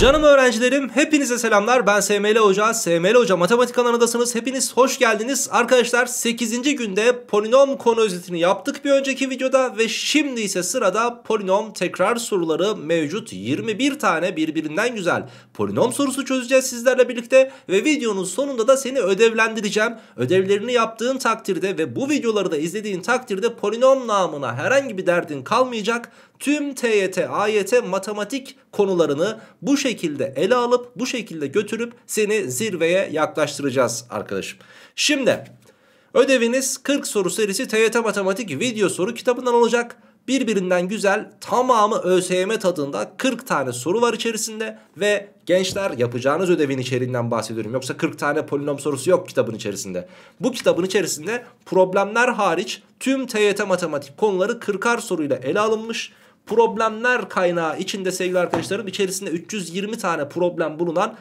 Canım öğrencilerim, hepinize selamlar. Ben SML Hoca, SML Hoca Matematik kanalındasınız. Hepiniz hoş geldiniz. Arkadaşlar 8. günde polinom konu özetini yaptık bir önceki videoda ve şimdi ise sırada polinom tekrar soruları mevcut. 21 tane birbirinden güzel polinom sorusu çözeceğiz sizlerle birlikte ve videonun sonunda da seni ödevlendireceğim. Ödevlerini yaptığın takdirde ve bu videoları da izlediğin takdirde polinom namına herhangi bir derdin kalmayacak. Tüm TYT, AYT matematik konularını bu şekilde ele alıp bu şekilde götürüp seni zirveye yaklaştıracağız arkadaşım. Şimdi ödeviniz 40 soru serisi TYT matematik video soru kitabından olacak. Birbirinden güzel tamamı ÖSYM tadında 40 tane soru var içerisinde ve gençler yapacağınız ödevin içeriğinden bahsediyorum. Yoksa 40 tane polinom sorusu yok kitabın içerisinde. Bu kitabın içerisinde problemler hariç tüm TYT matematik konuları 40'ar soruyla ele alınmış problemler kaynağı içinde sevgili arkadaşlarım içerisinde 320 tane problem bulunan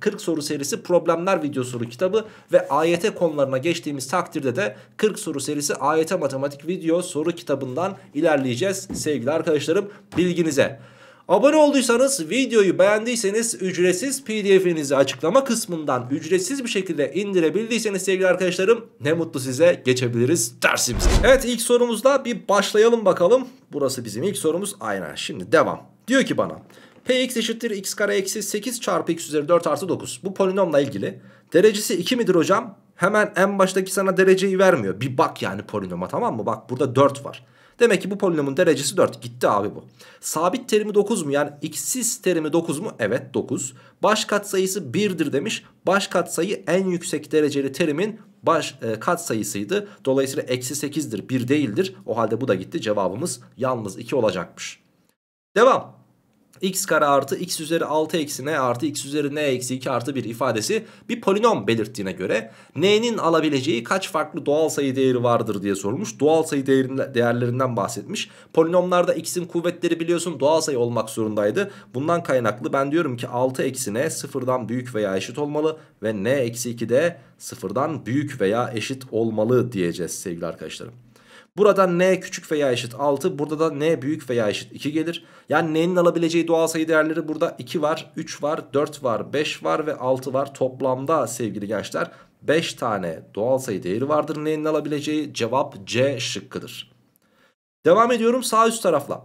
40 soru serisi problemler video soru kitabı ve AYT konularına geçtiğimiz takdirde de 40 soru serisi AYT matematik video soru kitabından ilerleyeceğiz sevgili arkadaşlarım bilginize. Abone olduysanız, videoyu beğendiyseniz ücretsiz pdf'inizi açıklama kısmından ücretsiz bir şekilde indirebildiyseniz sevgili arkadaşlarım ne mutlu size geçebiliriz dersimize. Evet ilk sorumuzda bir başlayalım bakalım. Burası bizim ilk sorumuz aynen şimdi devam. Diyor ki bana px eşittir x kare eksi 8 çarpı x üzeri 4 artı 9 bu polinomla ilgili derecesi 2 midir hocam? Hemen en baştaki sana dereceyi vermiyor. Bir bak yani polinoma tamam mı? Bak burada 4 var. Demek ki bu polinomun derecesi 4. Gitti abi bu. Sabit terimi 9 mu? Yani x'siz terimi 9 mu? Evet 9. Baş katsayısı 1'dir demiş. Baş katsayı en yüksek dereceli terimin baş e, kat Dolayısıyla eksi 8'dir 1 değildir. O halde bu da gitti. Cevabımız yalnız 2 olacakmış. Devam x kare artı x üzeri 6 eksi n artı x üzeri n eksi 2 artı 1 ifadesi bir polinom belirttiğine göre n'nin alabileceği kaç farklı doğal sayı değeri vardır diye sorulmuş. Doğal sayı değerlerinden bahsetmiş. Polinomlarda x'in kuvvetleri biliyorsun doğal sayı olmak zorundaydı. Bundan kaynaklı ben diyorum ki 6 eksi n sıfırdan büyük veya eşit olmalı ve n eksi 2 de sıfırdan büyük veya eşit olmalı diyeceğiz sevgili arkadaşlarım. Buradan n küçük veya eşit 6. Burada da n büyük veya eşit 2 gelir. Yani n'nin alabileceği doğal sayı değerleri burada 2 var, 3 var, 4 var, 5 var ve 6 var. Toplamda sevgili gençler 5 tane doğal sayı değeri vardır. N'nin alabileceği cevap C şıkkıdır. Devam ediyorum sağ üst tarafla.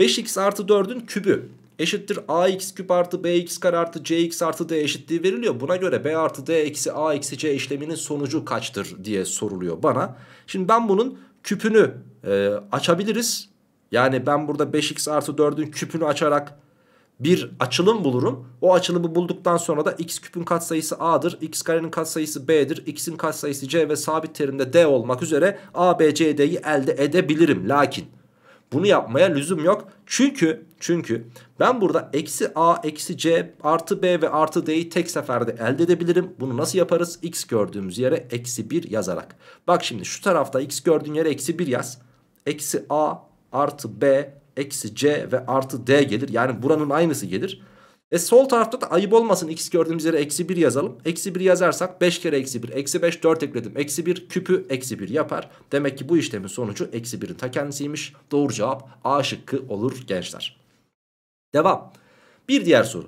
5x artı 4'ün kübü eşittir ax küp artı bx kare artı cx artı d eşitliği veriliyor. Buna göre b artı d eksi a eksi c işleminin sonucu kaçtır diye soruluyor bana. Şimdi ben bunun küpünü e, açabiliriz. Yani ben burada 5x artı 4'ün küpünü açarak bir açılım bulurum. O açılımı bulduktan sonra da x küpün katsayısı a'dır, x karenin katsayısı b'dir, x'in katsayısı c ve sabit terimde d olmak üzere a, b, c, d'yi elde edebilirim. Lakin bunu yapmaya lüzum yok. Çünkü çünkü ben burada eksi a, eksi c, artı b ve artı d'yi tek seferde elde edebilirim. Bunu nasıl yaparız? x gördüğümüz yere eksi 1 yazarak. Bak şimdi şu tarafta x gördüğün yere eksi 1 yaz. Eksi a artı b eksi c ve artı d gelir. Yani buranın aynısı gelir. E sol tarafta da ayıp olmasın x gördüğümüz yere eksi 1 yazalım. Eksi 1 yazarsak 5 kere eksi 1 eksi 5 4 ekledim. Eksi 1 küpü eksi 1 yapar. Demek ki bu işlemin sonucu eksi 1'in ta kendisiymiş. Doğru cevap A şıkkı olur gençler. Devam. Bir diğer soru.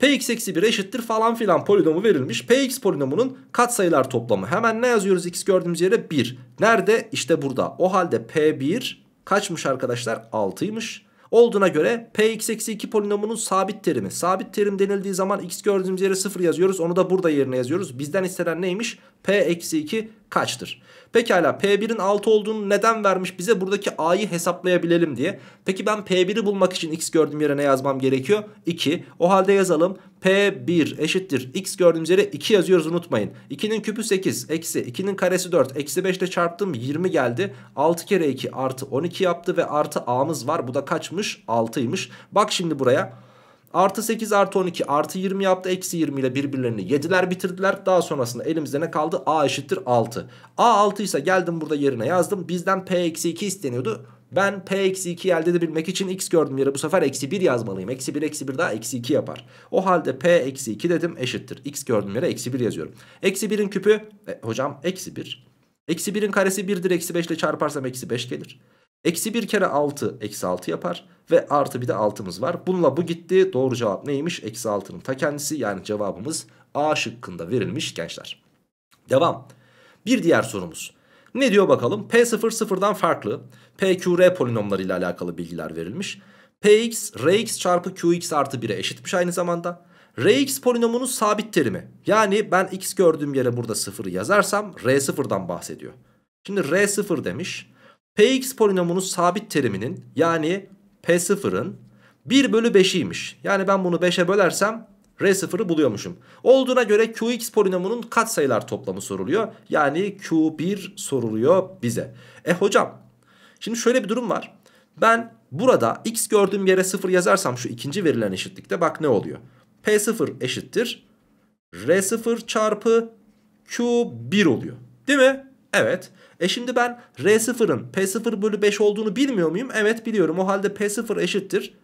Px eksi 1 eşittir falan filan polinomu verilmiş. Px polinomunun katsayılar toplamı. Hemen ne yazıyoruz x gördüğümüz yere 1. Nerede? İşte burada. O halde P1 kaçmış arkadaşlar? 6'ymış olduğuna göre px eksi 2 polinomunun sabit terimi. Sabit terim denildiği zaman x gördüğümüz yere 0 yazıyoruz. Onu da burada yerine yazıyoruz. Bizden istenen neymiş? p eksi 2 kaçtır? Pekala P1'in 6 olduğunu neden vermiş bize buradaki A'yı hesaplayabilelim diye. Peki ben P1'i bulmak için X gördüğüm yere ne yazmam gerekiyor? 2. O halde yazalım. P1 eşittir. X gördüğümüz yere 2 yazıyoruz unutmayın. 2'nin küpü 8 eksi 2'nin karesi 4 eksi 5 ile çarptım 20 geldi. 6 kere 2 artı 12 yaptı ve artı A'mız var. Bu da kaçmış? 6'ymış. Bak şimdi buraya. Artı 8 artı 12 artı 20 yaptı. Eksi 20 ile birbirlerini yediler bitirdiler. Daha sonrasında elimizde ne kaldı? A eşittir 6. A 6 ise geldim burada yerine yazdım. Bizden P eksi 2 isteniyordu. Ben P eksi 2 elde edebilmek için x gördüm yere bu sefer eksi 1 yazmalıyım. Eksi 1 eksi 1 daha eksi 2 yapar. O halde P eksi 2 dedim eşittir. X gördüm yere eksi 1 yazıyorum. Eksi 1'in küpü e, hocam eksi 1. Eksi 1'in karesi 1'dir. Eksi 5 ile çarparsam eksi 5 gelir. Eksi bir kere 6 eksi 6 yapar. Ve artı bir de 6'mız var. Bununla bu gitti. Doğru cevap neymiş? Eksi 6'nın ta kendisi. Yani cevabımız A şıkkında verilmiş gençler. Devam. Bir diğer sorumuz. Ne diyor bakalım? P0 sıfırdan farklı. PQR polinomlarıyla alakalı bilgiler verilmiş. Px, Rx çarpı Qx artı 1'e eşitmiş aynı zamanda. Rx polinomunun sabit terimi. Yani ben x gördüğüm yere burada 0 yazarsam R0'dan bahsediyor. Şimdi R0 demiş. Px polinomunun sabit teriminin yani P0'ın 1 bölü 5'iymiş. Yani ben bunu 5'e bölersem R0'ı buluyormuşum. Olduğuna göre Qx polinomunun kat sayılar toplamı soruluyor. Yani Q1 soruluyor bize. E hocam şimdi şöyle bir durum var. Ben burada x gördüğüm yere 0 yazarsam şu ikinci verilen eşitlikte bak ne oluyor. P0 eşittir. R0 çarpı Q1 oluyor. Değil mi? Evet. E şimdi ben R0'ın P0 bölü 5 olduğunu bilmiyor muyum? Evet biliyorum. O halde P0 eşittir.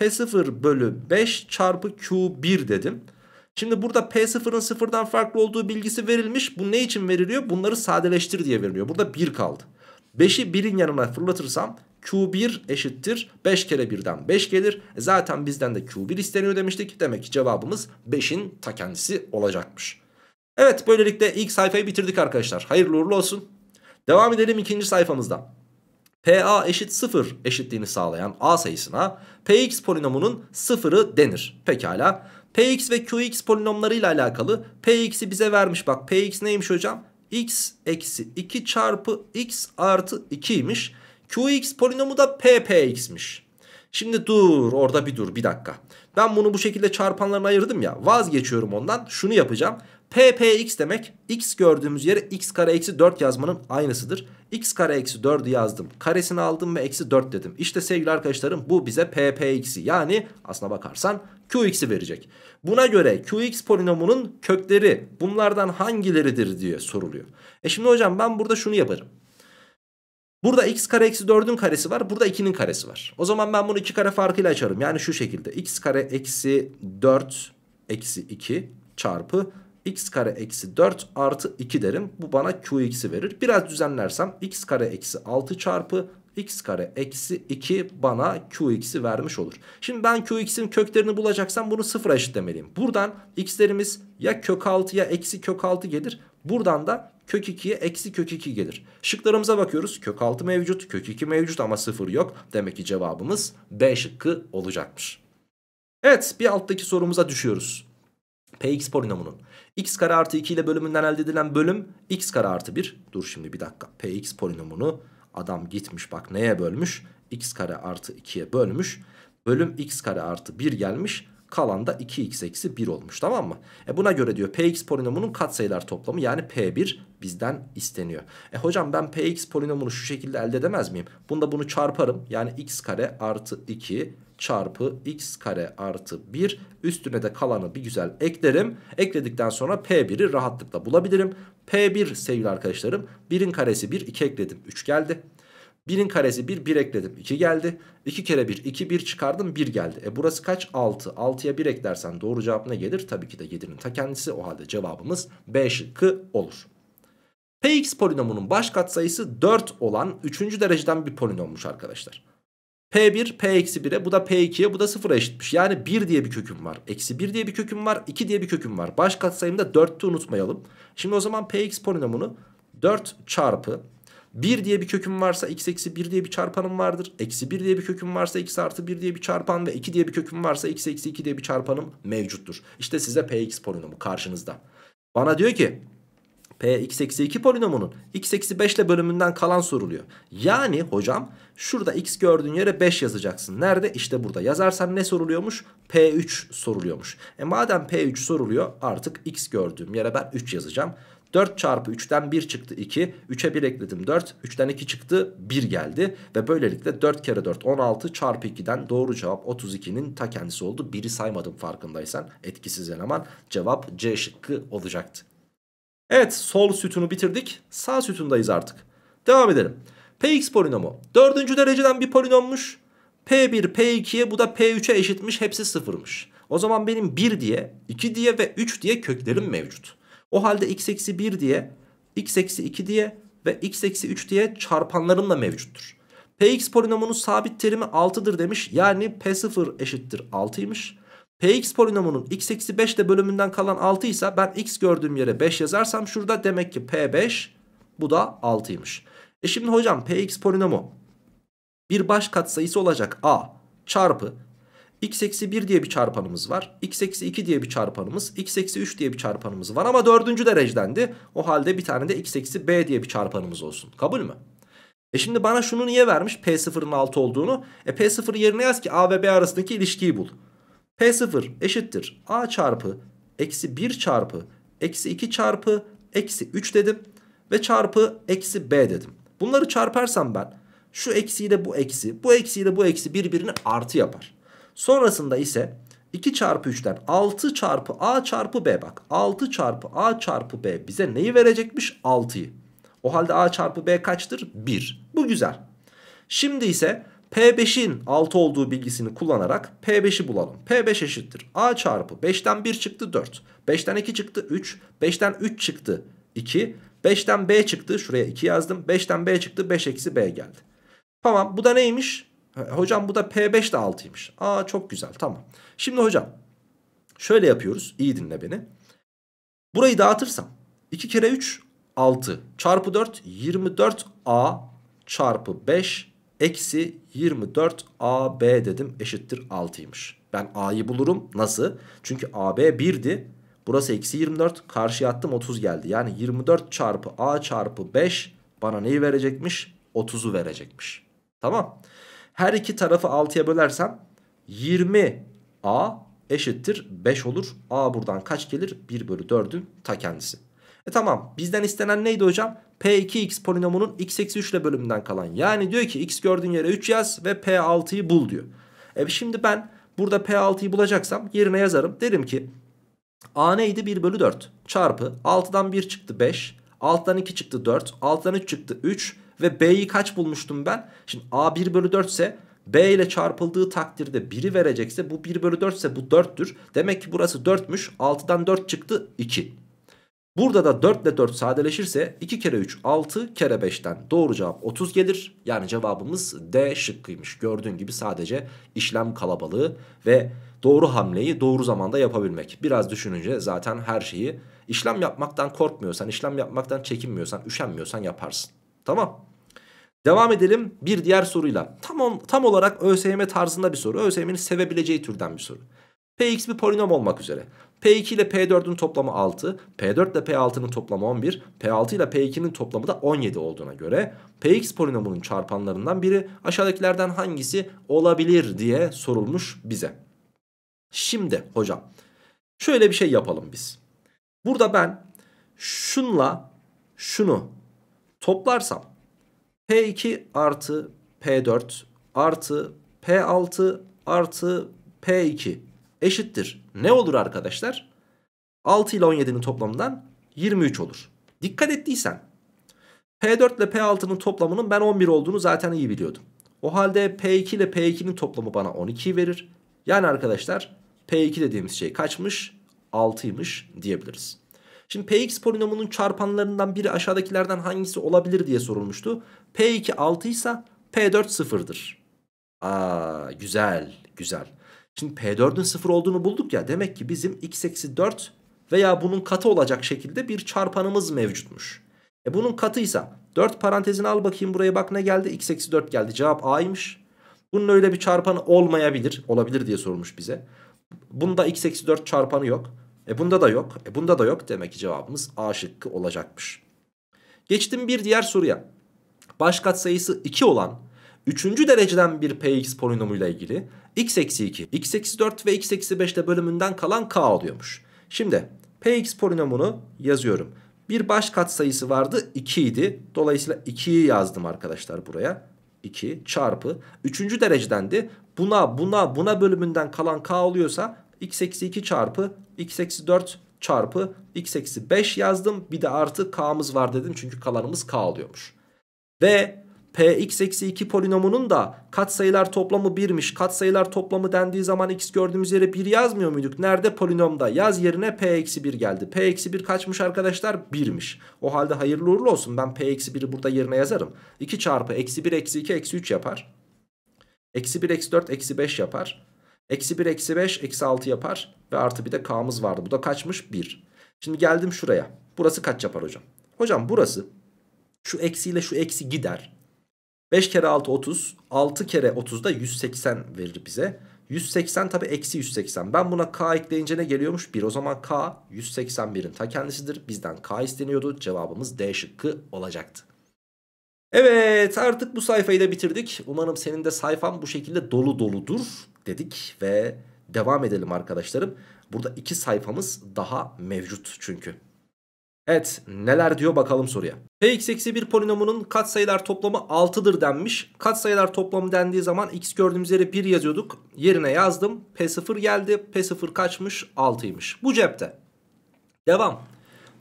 P0 bölü 5 çarpı Q1 dedim. Şimdi burada P0'ın sıfırdan farklı olduğu bilgisi verilmiş. Bu ne için veriliyor? Bunları sadeleştir diye veriliyor. Burada 1 kaldı. 5'i 1'in yanına fırlatırsam Q1 eşittir 5 kere 1'den 5 gelir. E zaten bizden de Q1 isteniyor demiştik. Demek ki cevabımız 5'in ta kendisi olacakmış. Evet böylelikle ilk sayfayı bitirdik arkadaşlar. Hayırlı uğurlu olsun. Devam edelim ikinci sayfamızda. PA eşit 0 eşitliğini sağlayan A sayısına PX polinomunun 0'ı denir. Pekala. PX ve QX polinomlarıyla alakalı PX'i bize vermiş. Bak PX neymiş hocam? X eksi 2 çarpı X artı 2'ymiş. QX polinomu da PPX'miş. Şimdi dur orada bir dur bir dakika. Ben bunu bu şekilde çarpanlarına ayırdım ya vazgeçiyorum ondan şunu yapacağım. PPX demek x gördüğümüz yere x kare eksi 4 yazmanın aynısıdır. x kare eksi 4'ü yazdım. Karesini aldım ve eksi 4 dedim. İşte sevgili arkadaşlarım bu bize PPX'i yani aslına bakarsan QX'i verecek. Buna göre QX polinomunun kökleri bunlardan hangileridir diye soruluyor. E şimdi hocam ben burada şunu yaparım. Burada x kare eksi 4'ün karesi var. Burada 2'nin karesi var. O zaman ben bunu 2 kare farkıyla açarım. Yani şu şekilde. x kare eksi 4 eksi 2 çarpı x kare eksi 4 artı 2 derim. Bu bana qx'i verir. Biraz düzenlersem x kare eksi 6 çarpı x kare eksi 2 bana qx'i vermiş olur. Şimdi ben qx'in köklerini bulacaksam bunu sıfıra eşitlemeliyim. Buradan x'lerimiz ya kök 6 ya eksi kök 6 gelir. Buradan da kök 2'ye eksi kök 2 gelir. Şıklarımıza bakıyoruz. Kök 6 mevcut, kök 2 mevcut ama sıfır yok. Demek ki cevabımız B şıkkı olacakmış. Evet bir alttaki sorumuza düşüyoruz. Px polinomunun x kare artı 2 ile bölümünden elde edilen bölüm x kare artı 1. Dur şimdi bir dakika. Px polinomunu adam gitmiş bak neye bölmüş? x kare artı 2'ye bölmüş. Bölüm x kare artı 1 gelmiş. Kalan da 2x eksi 1 olmuş tamam mı? E buna göre diyor px polinomunun katsayılar toplamı yani p1 bizden isteniyor. E hocam ben px polinomunu şu şekilde elde edemez miyim? Bunda bunu çarparım. Yani x kare artı 2 çarpı x kare artı 1 üstüne de kalanı bir güzel eklerim. Ekledikten sonra P1'i rahatlıkla bulabilirim. P1 sevgili arkadaşlarım 1'in karesi 1 2 ekledim 3 geldi. 1'in karesi 1 1 ekledim 2 geldi. 2 kere 1 2 1 çıkardım 1 geldi. E burası kaç? 6. 6'ya 1 eklersen doğru cevap ne gelir? Tabii ki de 7'nin ta kendisi. O halde cevabımız B şıkkı olur. Px polinomunun baş katsayısı 4 olan 3. dereceden bir polinommuş arkadaşlar. P1 P-1'e bu da P2'ye bu da 0'a eşitmiş. Yani 1 diye bir köküm var. Eksi 1 diye bir köküm var. 2 diye bir köküm var. Baş katsayımda 4'tü unutmayalım. Şimdi o zaman Px polinomunu 4 çarpı 1 diye bir köküm varsa x eksi 1 diye bir çarpanım vardır. Eksi 1 diye bir köküm varsa x artı 1 diye bir çarpan ve 2 diye bir köküm varsa x eksi 2 diye bir çarpanım mevcuttur. İşte size px polinomu karşınızda. Bana diyor ki P x eksi 2 polinomunun x eksi 5 ile bölümünden kalan soruluyor. Yani hocam şurada x gördüğün yere 5 yazacaksın. Nerede? İşte burada. Yazarsan ne soruluyormuş? P3 soruluyormuş. E madem P3 soruluyor artık x gördüğüm yere ben 3 yazacağım. 4 çarpı 3'ten 1 çıktı 2. 3'e 1 ekledim 4. 3'ten 2 çıktı 1 geldi. Ve böylelikle 4 kere 4 16 çarpı 2'den doğru cevap 32'nin ta kendisi oldu. 1'i saymadım farkındaysan etkisiz eleman cevap C şıkkı olacaktı. Evet sol sütunu bitirdik. Sağ sütundayız artık. Devam edelim. Px polinomu. Dördüncü dereceden bir polinommuş. P1, P2'ye bu da P3'e eşitmiş. Hepsi sıfırmış. O zaman benim 1 diye, 2 diye ve 3 diye köklerim mevcut. O halde x eksi 1 diye, x eksi 2 diye ve x eksi 3 diye çarpanlarım da mevcuttur. Px polinomunun sabit terimi 6'dır demiş. Yani P0 eşittir 6'ymış. Px polinomunun x eksi 5 de bölümünden kalan 6 ise ben x gördüğüm yere 5 yazarsam şurada demek ki p5 bu da 6'ymış. E şimdi hocam px polinomu bir baş katsayısı olacak a çarpı x eksi 1 diye bir çarpanımız var. x eksi 2 diye bir çarpanımız. x eksi 3 diye bir çarpanımız var ama dördüncü derecedendi. O halde bir tane de x eksi b diye bir çarpanımız olsun. Kabul mü? E şimdi bana şunu niye vermiş P0'ın 6 olduğunu? E P0 yerine yaz ki A ve B arasındaki ilişkiyi bul. P0 eşittir A çarpı eksi 1 çarpı eksi 2 çarpı eksi 3 dedim. Ve çarpı eksi B dedim. Bunları çarparsam ben şu eksiyle bu eksi bu eksiyle bu eksi birbirini artı yapar. Sonrasında ise 2 çarpı 3'ten 6 çarpı A çarpı B bak 6 çarpı A çarpı B bize neyi verecekmiş 6'yı. O halde A çarpı B kaçtır? 1. Bu güzel. Şimdi ise P5'in 6 olduğu bilgisini kullanarak P5'i bulalım. P5 eşittir. A çarpı 5'ten 1 çıktı 4. 5'ten 2 çıktı 3. 5'ten 3 çıktı 2. 5'ten B çıktı. Şuraya 2 yazdım. 5'ten B çıktı. 5 eksi B geldi. Tamam bu da neymiş? Hocam bu da P5 de 6'ymış. Aa çok güzel tamam. Şimdi hocam şöyle yapıyoruz. İyi dinle beni. Burayı dağıtırsam 2 kere 3 6 çarpı 4 24A çarpı 5 Eksi 24 AB dedim eşittir 6'ymış. Ben A'yı bulurum. Nasıl? Çünkü AB 1'di. Burası eksi 24. Karşıya attım 30 geldi. Yani 24 çarpı A çarpı 5 bana neyi verecekmiş? 30'u verecekmiş. Tamam. Her iki tarafı 6'ya bölersem 20 A eşittir 5 olur. A buradan kaç gelir? 1 bölü 4'ün ta kendisi. E tamam bizden istenen neydi hocam? P2x polinomunun x eksi 3 ile bölümünden kalan. Yani diyor ki x gördüğün yere 3 yaz ve P6'yı bul diyor. E şimdi ben burada P6'yı bulacaksam yerine yazarım. Derim ki A neydi 1 bölü 4 çarpı 6'dan 1 çıktı 5. 6'dan 2 çıktı 4. 6'dan 3 çıktı 3. Ve B'yi kaç bulmuştum ben? Şimdi A 1 bölü 4 ise B ile çarpıldığı takdirde 1'i verecekse bu 1 bölü 4 ise bu 4'tür. Demek ki burası 4'müş. 6'dan 4 çıktı 2. Burada da 4 ile 4 sadeleşirse 2 kere 3 6 kere 5'ten doğru cevap 30 gelir. Yani cevabımız D şıkkıymış. Gördüğün gibi sadece işlem kalabalığı ve doğru hamleyi doğru zamanda yapabilmek. Biraz düşününce zaten her şeyi işlem yapmaktan korkmuyorsan, işlem yapmaktan çekinmiyorsan, üşenmiyorsan yaparsın. Tamam. Devam edelim bir diğer soruyla. Tam, on, tam olarak ÖSYM tarzında bir soru. ÖSYM'in sevebileceği türden bir soru. Px bir polinom olmak üzere. P2 ile P4'ün toplamı 6. P4 ile P6'nın toplamı 11. P6 ile P2'nin toplamı da 17 olduğuna göre Px polinomunun çarpanlarından biri aşağıdakilerden hangisi olabilir diye sorulmuş bize. Şimdi hocam şöyle bir şey yapalım biz. Burada ben şunla şunu toplarsam P2 artı P4 artı P6 artı P2 eşittir. Ne olur arkadaşlar? 6 ile 17'nin toplamından 23 olur. Dikkat ettiysen P4 ile P6'nın toplamının ben 11 olduğunu zaten iyi biliyordum. O halde P2 ile P2'nin toplamı bana 12 verir. Yani arkadaşlar P2 dediğimiz şey kaçmış? 6'ymış diyebiliriz. Şimdi Px polinomunun çarpanlarından biri aşağıdakilerden hangisi olabilir diye sorulmuştu. P2 6 ise P4 0'dır. Aa güzel güzel. Şimdi P4'ün 0 olduğunu bulduk ya demek ki bizim x eksi 4 veya bunun katı olacak şekilde bir çarpanımız mevcutmuş. E bunun katıysa 4 parantezini al bakayım buraya bak ne geldi x eksi 4 geldi cevap a'ymış. Bunun öyle bir çarpanı olmayabilir olabilir diye sormuş bize. Bunda x eksi 4 çarpanı yok. E bunda da yok. E bunda da yok demek ki cevabımız a şıkkı olacakmış. Geçtim bir diğer soruya. Baş katsayısı 2 olan 3. dereceden bir px polinomuyla ilgili x eksi 2, x eksi 4 ve x eksi 5 de bölümünden kalan k oluyormuş. Şimdi px polinomunu yazıyorum. Bir baş sayısı vardı 2 idi. Dolayısıyla 2'yi yazdım arkadaşlar buraya. 2 çarpı. 3. derecedendi. Buna buna buna bölümünden kalan k oluyorsa x eksi 2 çarpı x eksi 4 çarpı x eksi 5 yazdım. Bir de artı k'mız var dedim çünkü kalanımız k oluyormuş. Ve px eksi 2 polinomunun da katsayılar toplamı 1'miş. Katsayılar toplamı dendiği zaman x gördüğümüz yere 1 yazmıyor muyduk? Nerede polinomda? Yaz yerine p eksi 1 geldi. p eksi 1 kaçmış arkadaşlar? 1'miş. O halde hayırlı uğurlu olsun. Ben p eksi 1'i burada yerine yazarım. 2 çarpı eksi 1 eksi 2 eksi 3 yapar. Eksi 1 eksi 4 eksi 5 yapar. Eksi 1 eksi 5 eksi 6 yapar. Ve artı bir de k'mız vardı. Bu da kaçmış? 1. Şimdi geldim şuraya. Burası kaç yapar hocam? Hocam burası şu eksiyle şu eksi gider. 5 kere 6 30. 6 kere 30 da 180 verir bize. 180 tabi eksi 180. Ben buna k ekleyince ne geliyormuş? 1 o zaman k 181'in ta kendisidir. Bizden k isteniyordu. Cevabımız D şıkkı olacaktı. Evet artık bu sayfayı da bitirdik. Umarım senin de sayfan bu şekilde dolu doludur dedik ve devam edelim arkadaşlarım. Burada iki sayfamız daha mevcut çünkü. Evet neler diyor bakalım soruya. Px eksi 1 polinomunun katsayılar toplamı 6'dır denmiş. Katsayılar toplamı dendiği zaman x gördüğümüz yere 1 yazıyorduk. Yerine yazdım. P0 geldi. P0 kaçmış? 6'ymış. Bu cepte. Devam.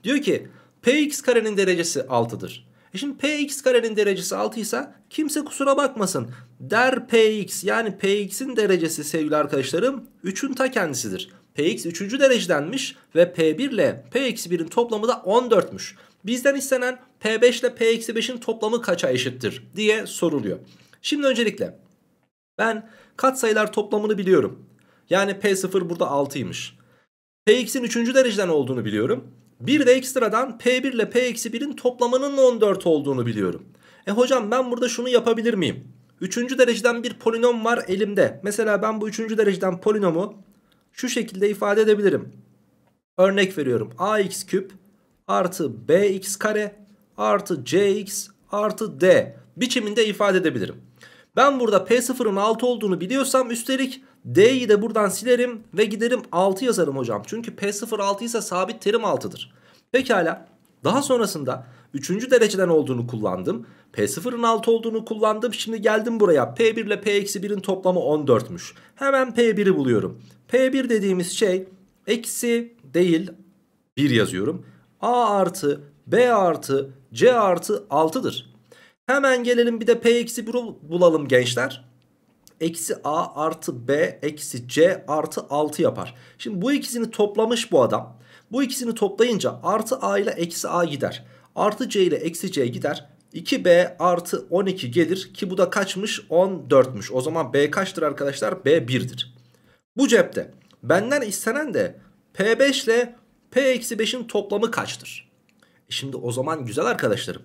Diyor ki Px karenin derecesi 6'dır. E şimdi Px karenin derecesi 6 ise kimse kusura bakmasın. Der Px yani Px'in derecesi sevgili arkadaşlarım 3'ün ta kendisidir. Px 3. derecedenmiş ve P1 ile P-1'in toplamı da 14'müş. Bizden istenen P5 ile P-5'in toplamı kaça eşittir diye soruluyor. Şimdi öncelikle ben katsayılar toplamını biliyorum. Yani P0 burada 6'ymış. Px'in 3. dereceden olduğunu biliyorum. Bir de ekstradan P1 ile P-1'in toplamının 14 olduğunu biliyorum. E hocam ben burada şunu yapabilir miyim? Üçüncü dereceden bir polinom var elimde. Mesela ben bu üçüncü dereceden polinomu şu şekilde ifade edebilirim. Örnek veriyorum. ax küp artı bx kare artı cx artı d biçiminde ifade edebilirim. Ben burada P0'ın 6 olduğunu biliyorsam üstelik D'yi de buradan silerim ve giderim 6 yazarım hocam. Çünkü P0 6 ise sabit terim 6'dır. Pekala daha sonrasında 3. dereceden olduğunu kullandım. P0'ın 6 olduğunu kullandım. Şimdi geldim buraya P1 ile P-1'in toplamı 14'müş. Hemen P1'i buluyorum. P1 dediğimiz şey eksi değil 1 yazıyorum. A artı B artı C artı 6'dır. Hemen gelelim bir de P eksi 1'i bulalım gençler. Eksi A artı B eksi C artı 6 yapar. Şimdi bu ikisini toplamış bu adam. Bu ikisini toplayınca artı A ile eksi A gider. Artı C ile eksi C gider. 2B artı 12 gelir ki bu da kaçmış 14'müş. O zaman B kaçtır arkadaşlar? B 1'dir. Bu cepte benden istenen de P5 ile P-5'in toplamı kaçtır? E şimdi o zaman güzel arkadaşlarım.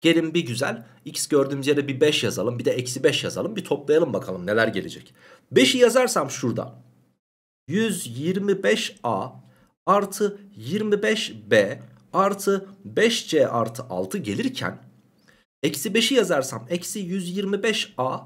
Gelin bir güzel x gördüğümüz yere bir 5 yazalım bir de eksi 5 yazalım bir toplayalım bakalım neler gelecek. 5'i yazarsam şurada 125a artı 25b artı 5c artı 6 gelirken eksi 5'i yazarsam eksi 125a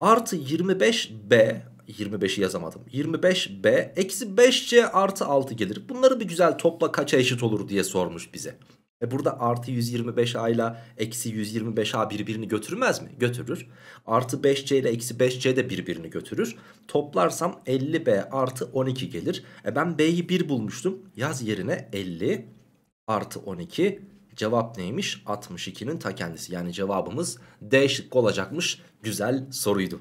artı 25b 25'i yazamadım. 25B eksi 5C artı 6 gelir. Bunları bir güzel topla kaça eşit olur diye sormuş bize. E burada artı 125A ile eksi 125A birbirini götürmez mi? Götürür. Artı 5C ile eksi 5C de birbirini götürür. Toplarsam 50B artı 12 gelir. E ben B'yi 1 bulmuştum. Yaz yerine 50 artı 12 Cevap neymiş? 62'nin ta kendisi. Yani cevabımız D şıkkı olacakmış. Güzel soruydu.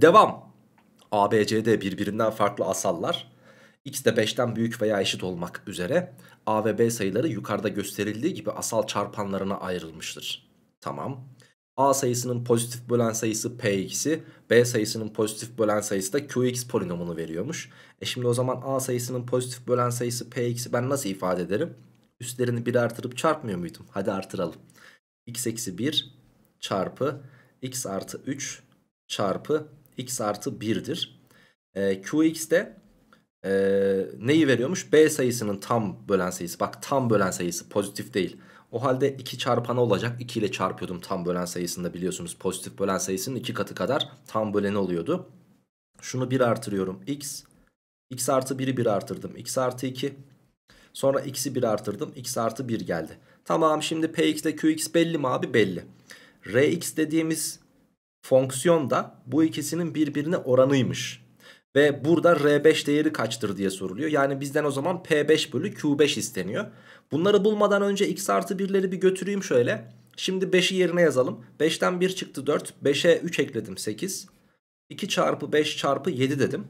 Devam. ABCD birbirinden farklı asallar x de 5'ten büyük veya eşit olmak üzere a ve b sayıları yukarıda gösterildiği gibi asal çarpanlarına ayrılmıştır. Tamam. A sayısının pozitif bölen sayısı P2'si, B sayısının pozitif bölen sayısı da Qx polinomunu veriyormuş. E şimdi o zaman A sayısının pozitif bölen sayısı P2'si ben nasıl ifade ederim? Üstlerini 1 artırıp çarpmıyor muydum? Hadi artıralım. x eksi 1 çarpı x artı 3 çarpı x artı 1'dir. E, ee, Qx de e, neyi veriyormuş? B sayısının tam bölen sayısı. Bak tam bölen sayısı pozitif değil. O halde 2 çarpanı olacak. 2 ile çarpıyordum tam bölen sayısında biliyorsunuz. Pozitif bölen sayısının 2 katı kadar tam böleni oluyordu. Şunu 1 artırıyorum. X. X artı 1'i 1 artırdım. X artı 2. Sonra x'i 1 artırdım. X artı 1 geldi. Tamam şimdi Px ile Qx belli mi abi? Belli. Rx dediğimiz fonksiyon da bu ikisinin birbirine oranıymış. Ve burada R5 değeri kaçtır diye soruluyor. Yani bizden o zaman P5 bölü Q5 isteniyor. Bunları bulmadan önce x artı 1'leri bir götüreyim şöyle. Şimdi 5'i yerine yazalım. 5'ten 1 çıktı 4. 5'e 3 ekledim 8. 2 çarpı 5 çarpı 7 dedim.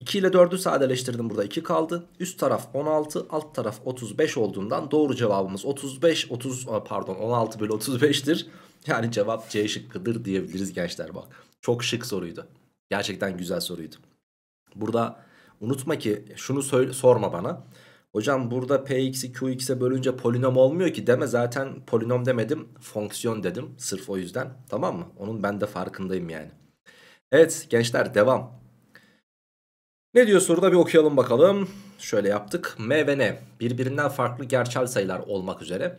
2 ile 4'ü sadeleştirdim burada 2 kaldı. Üst taraf 16 alt taraf 35 olduğundan doğru cevabımız 35 30 pardon 16 bölü 35'tir. Yani cevap C şıkkıdır diyebiliriz gençler bak. Çok şık soruydu. Gerçekten güzel soruydu. Burada unutma ki şunu söyle, sorma bana. Hocam burada px'i qx'e bölünce polinom olmuyor ki deme zaten polinom demedim fonksiyon dedim sırf o yüzden tamam mı? Onun ben de farkındayım yani. Evet gençler devam. Ne diyor soruda bir okuyalım bakalım. Şöyle yaptık. M ve N birbirinden farklı gerçel sayılar olmak üzere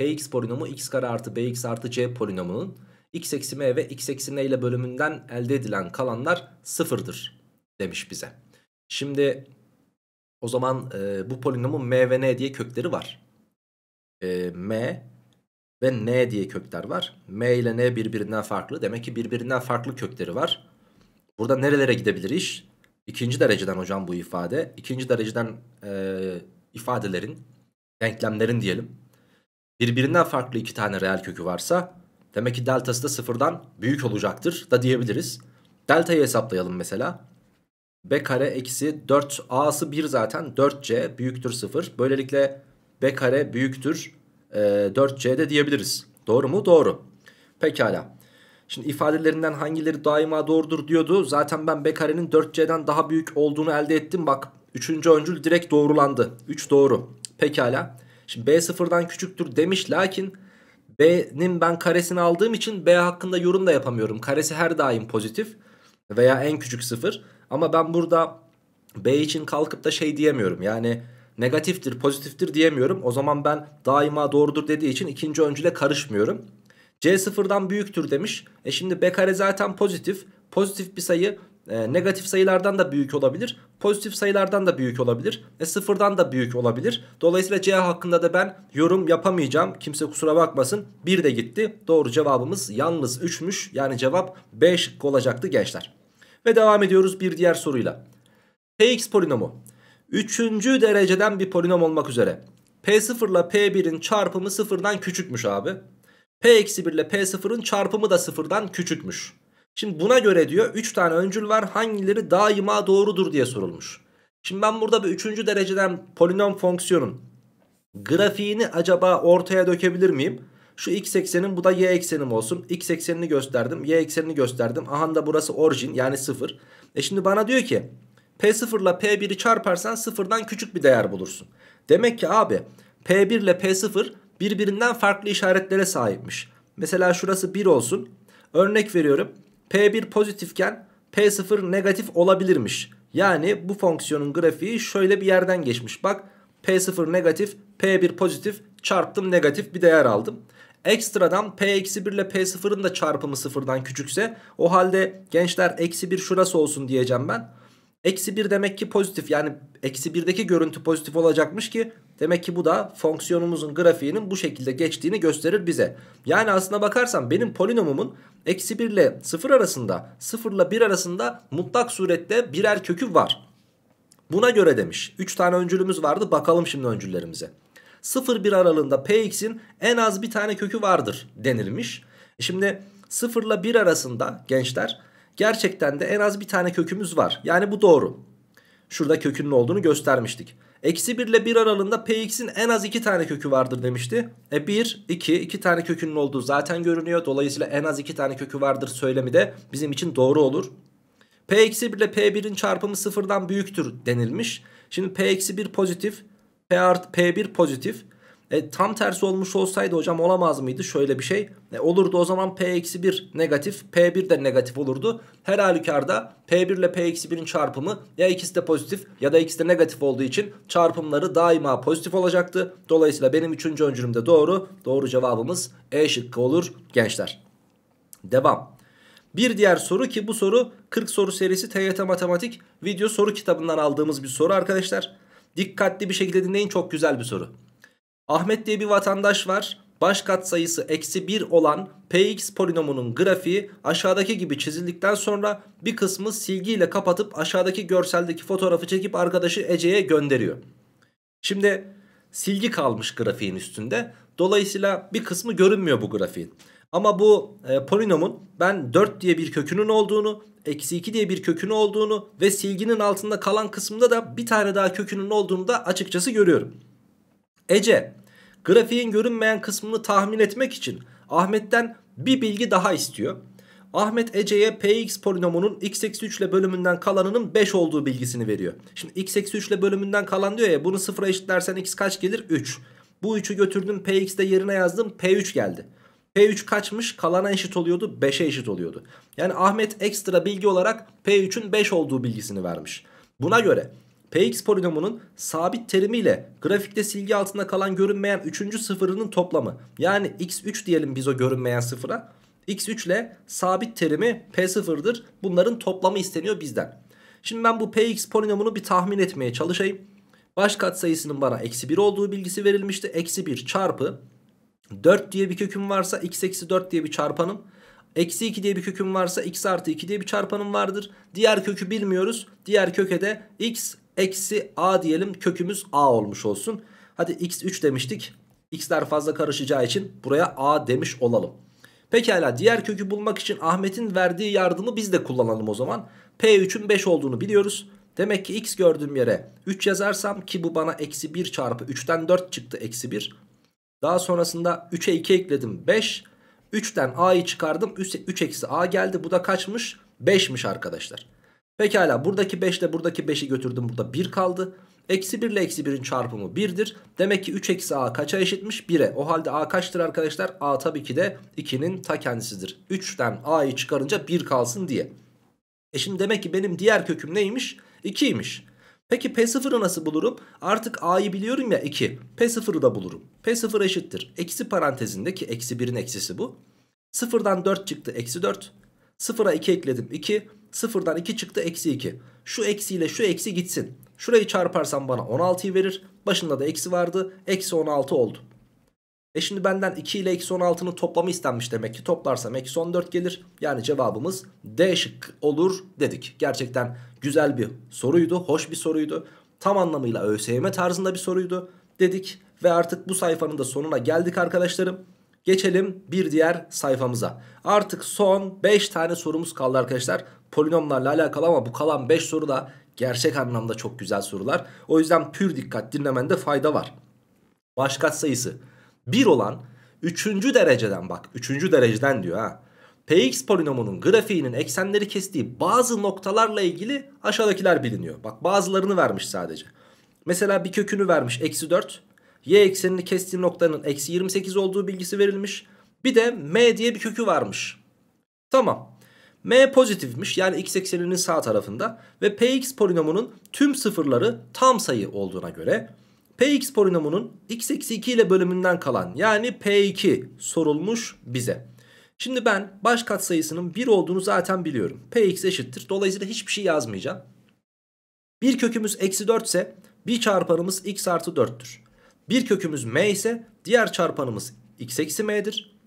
Px polinomu x kare artı bx artı c polinomunun x eksi m ve x eksi n ile bölümünden elde edilen kalanlar sıfırdır demiş bize. Şimdi o zaman e, bu polinomun m ve n diye kökleri var. E, m ve n diye kökler var. M ile n birbirinden farklı. Demek ki birbirinden farklı kökleri var. Burada nerelere gidebilir iş? İkinci dereceden hocam bu ifade. İkinci dereceden e, ifadelerin, denklemlerin diyelim birbirinden farklı iki tane reel kökü varsa demek ki deltası da sıfırdan büyük olacaktır da diyebiliriz. Deltayı hesaplayalım mesela. b kare eksi 4 a'sı 1 zaten 4c büyüktür 0. Böylelikle b kare büyüktür e, 4c de diyebiliriz. Doğru mu? Doğru. Pekala. Şimdi ifadelerinden hangileri daima doğrudur diyordu. Zaten ben b karenin 4c'den daha büyük olduğunu elde ettim. Bak 3. öncül direkt doğrulandı. 3 doğru. Pekala. Şimdi B sıfırdan küçüktür demiş lakin B'nin ben karesini aldığım için B hakkında yorum da yapamıyorum. Karesi her daim pozitif veya en küçük sıfır. Ama ben burada B için kalkıp da şey diyemiyorum. Yani negatiftir pozitiftir diyemiyorum. O zaman ben daima doğrudur dediği için ikinci öncüle karışmıyorum. C sıfırdan büyüktür demiş. E şimdi B kare zaten pozitif. Pozitif bir sayı e, negatif sayılardan da büyük olabilir. Pozitif sayılardan da büyük olabilir. E, sıfırdan da büyük olabilir. Dolayısıyla C hakkında da ben yorum yapamayacağım. Kimse kusura bakmasın. 1 de gitti. Doğru cevabımız yalnız 3'müş. Yani cevap B olacaktı gençler. Ve devam ediyoruz bir diğer soruyla. Px polinomu. Üçüncü dereceden bir polinom olmak üzere. P0 ile P1'in çarpımı sıfırdan küçükmüş abi. P-1 ile P0'ın çarpımı da sıfırdan küçükmüş. Şimdi buna göre diyor 3 tane öncül var hangileri daima doğrudur diye sorulmuş. Şimdi ben burada bir 3. dereceden polinom fonksiyonun grafiğini acaba ortaya dökebilir miyim? Şu x eksenim bu da y eksenim olsun. X eksenini gösterdim y eksenini gösterdim. Aha da burası orijin yani 0. E şimdi bana diyor ki P0 ile P1'i çarparsan sıfırdan küçük bir değer bulursun. Demek ki abi P1 ile P0 birbirinden farklı işaretlere sahipmiş. Mesela şurası 1 olsun. Örnek veriyorum. P1 pozitifken P0 negatif olabilirmiş. Yani bu fonksiyonun grafiği şöyle bir yerden geçmiş. Bak P0 negatif, P1 pozitif çarptım negatif bir değer aldım. Ekstradan P-1 ile P0'ın da çarpımı sıfırdan küçükse o halde gençler eksi 1 şurası olsun diyeceğim ben. Eksi 1 demek ki pozitif yani eksi 1'deki görüntü pozitif olacakmış ki Demek ki bu da fonksiyonumuzun grafiğinin bu şekilde geçtiğini gösterir bize. Yani aslına bakarsan benim polinomumun eksi 1 ile 0 arasında 0 ile 1 arasında mutlak surette birer kökü var. Buna göre demiş 3 tane öncülümüz vardı bakalım şimdi öncüllerimize. 0-1 aralığında px'in en az bir tane kökü vardır denilmiş. Şimdi 0 ile 1 arasında gençler gerçekten de en az bir tane kökümüz var. Yani bu doğru. Şurada kökünün olduğunu göstermiştik. Eksi 1 ile 1 aralığında px'in en az 2 tane kökü vardır demişti. E 1, 2, 2 tane kökünün olduğu zaten görünüyor. Dolayısıyla en az 2 tane kökü vardır söylemi de bizim için doğru olur. p-1 ile p1'in çarpımı sıfırdan büyüktür denilmiş. Şimdi p-1 pozitif, p artı p1 pozitif. E, tam tersi olmuş olsaydı hocam olamaz mıydı? Şöyle bir şey. E, olurdu o zaman P-1 negatif, P1 de negatif olurdu. Her halükarda P1 ile P-1'in çarpımı ya ikisi de pozitif ya da ikisi de negatif olduğu için çarpımları daima pozitif olacaktı. Dolayısıyla benim üçüncü öncülüm de doğru. Doğru cevabımız E şıkkı olur gençler. Devam. Bir diğer soru ki bu soru 40 soru serisi TYT Matematik video soru kitabından aldığımız bir soru arkadaşlar. Dikkatli bir şekilde dinleyin çok güzel bir soru. Ahmet diye bir vatandaş var. Baş sayısı eksi 1 olan px polinomunun grafiği aşağıdaki gibi çizildikten sonra bir kısmı silgiyle kapatıp aşağıdaki görseldeki fotoğrafı çekip arkadaşı Ece'ye gönderiyor. Şimdi silgi kalmış grafiğin üstünde. Dolayısıyla bir kısmı görünmüyor bu grafiğin. Ama bu e, polinomun ben 4 diye bir kökünün olduğunu, eksi 2 diye bir kökünün olduğunu ve silginin altında kalan kısmında da bir tane daha kökünün olduğunu da açıkçası görüyorum. Ece Grafiğin görünmeyen kısmını tahmin etmek için Ahmet'ten bir bilgi daha istiyor. Ahmet Ece'ye px polinomunun x eksi 3 ile bölümünden kalanının 5 olduğu bilgisini veriyor. Şimdi x eksi 3 ile bölümünden kalan diyor ya bunu sıfıra eşitlersen x kaç gelir? 3. Bu 3'ü götürdüm px'de yerine yazdım p3 geldi. P3 kaçmış kalana eşit oluyordu 5'e eşit oluyordu. Yani Ahmet ekstra bilgi olarak P3'ün 5 olduğu bilgisini vermiş. Buna göre Px polinomunun sabit terimiyle grafikte silgi altında kalan görünmeyen 3. sıfırının toplamı yani x3 diyelim biz o görünmeyen sıfıra x3 ile sabit terimi p0'dır bunların toplamı isteniyor bizden. Şimdi ben bu px polinomunu bir tahmin etmeye çalışayım. Baş katsayısının bana eksi 1 olduğu bilgisi verilmişti. Eksi 1 çarpı 4 diye bir köküm varsa x eksi 4 diye bir çarpanım. Eksi 2 diye bir köküm varsa x artı 2 diye bir çarpanım vardır. Diğer kökü bilmiyoruz. Diğer köke de x Eksi a diyelim kökümüz a olmuş olsun. Hadi x 3 demiştik. X'ler fazla karışacağı için buraya a demiş olalım. Pekala diğer kökü bulmak için Ahmet'in verdiği yardımı biz de kullanalım o zaman. P3'ün 5 olduğunu biliyoruz. Demek ki x gördüğüm yere 3 yazarsam ki bu bana eksi 1 çarpı 3'ten 4 çıktı eksi 1. Daha sonrasında 3'e 2 ekledim 5. 3'ten a'yı çıkardım 3 eksi a geldi bu da kaçmış? 5'miş arkadaşlar. Pekala buradaki 5 ile buradaki 5'i götürdüm. Burada 1 kaldı. Eksi 1 ile eksi 1'in çarpımı 1'dir. Demek ki 3 eksi a kaça eşitmiş? 1'e. O halde a kaçtır arkadaşlar? a tabii ki de 2'nin ta kendisidir. 3'ten a'yı çıkarınca 1 kalsın diye. E şimdi demek ki benim diğer köküm neymiş? 2'ymiş. Peki P0'ı nasıl bulurum? Artık A'yı biliyorum ya 2. P0'ı da bulurum. P0 eşittir. Eksi parantezindeki eksi 1'in eksisi bu. Sıfırdan 4 çıktı eksi 4. Sıfıra 2 ekledim 2. Sıfırdan 2 çıktı eksi 2. Şu eksiyle şu eksi gitsin. Şurayı çarparsam bana 16'yı verir. Başında da eksi vardı. Eksi 16 oldu. E şimdi benden 2 ile eksi 16'nın toplamı istenmiş demek ki toplarsam eksi 14 gelir. Yani cevabımız D şık olur dedik. Gerçekten güzel bir soruydu, hoş bir soruydu. Tam anlamıyla ÖSYM tarzında bir soruydu dedik. Ve artık bu sayfanın da sonuna geldik arkadaşlarım. Geçelim bir diğer sayfamıza. Artık son 5 tane sorumuz kaldı arkadaşlar polinomlarla alakalı ama bu kalan 5 soru da gerçek anlamda çok güzel sorular. O yüzden pür dikkat dinlemende fayda var. Başka sayısı 1 olan 3. dereceden bak 3. dereceden diyor ha. Px polinomunun grafiğinin eksenleri kestiği bazı noktalarla ilgili aşağıdakiler biliniyor. Bak bazılarını vermiş sadece. Mesela bir kökünü vermiş eksi 4. Y eksenini kestiği noktanın eksi 28 olduğu bilgisi verilmiş. Bir de m diye bir kökü varmış. Tamam. M pozitifmiş yani x ekseninin sağ tarafında ve Px polinomunun tüm sıfırları tam sayı olduğuna göre Px polinomunun x eksi 2 ile bölümünden kalan yani P2 sorulmuş bize. Şimdi ben baş katsayısının 1 olduğunu zaten biliyorum. Px eşittir. Dolayısıyla hiçbir şey yazmayacağım. Bir kökümüz eksi 4 ise bir çarpanımız x artı 4'tür. Bir kökümüz m ise diğer çarpanımız x eksi m'dir.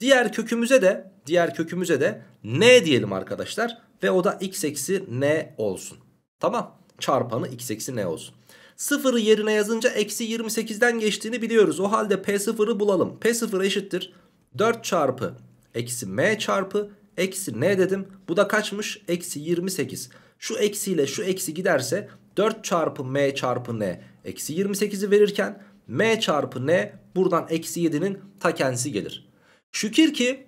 Diğer kökümüze de diğer kökümüze de n diyelim arkadaşlar. Ve o da x eksi n olsun. Tamam. Çarpanı x eksi n olsun. Sıfırı yerine yazınca eksi 28'den geçtiğini biliyoruz. O halde p0'ı bulalım. p0 eşittir. 4 çarpı eksi m çarpı eksi n dedim. Bu da kaçmış? Eksi 28. Şu eksiyle şu eksi giderse 4 çarpı m çarpı n eksi 28'i verirken m çarpı n buradan eksi 7'nin ta kendisi gelir. Şükür ki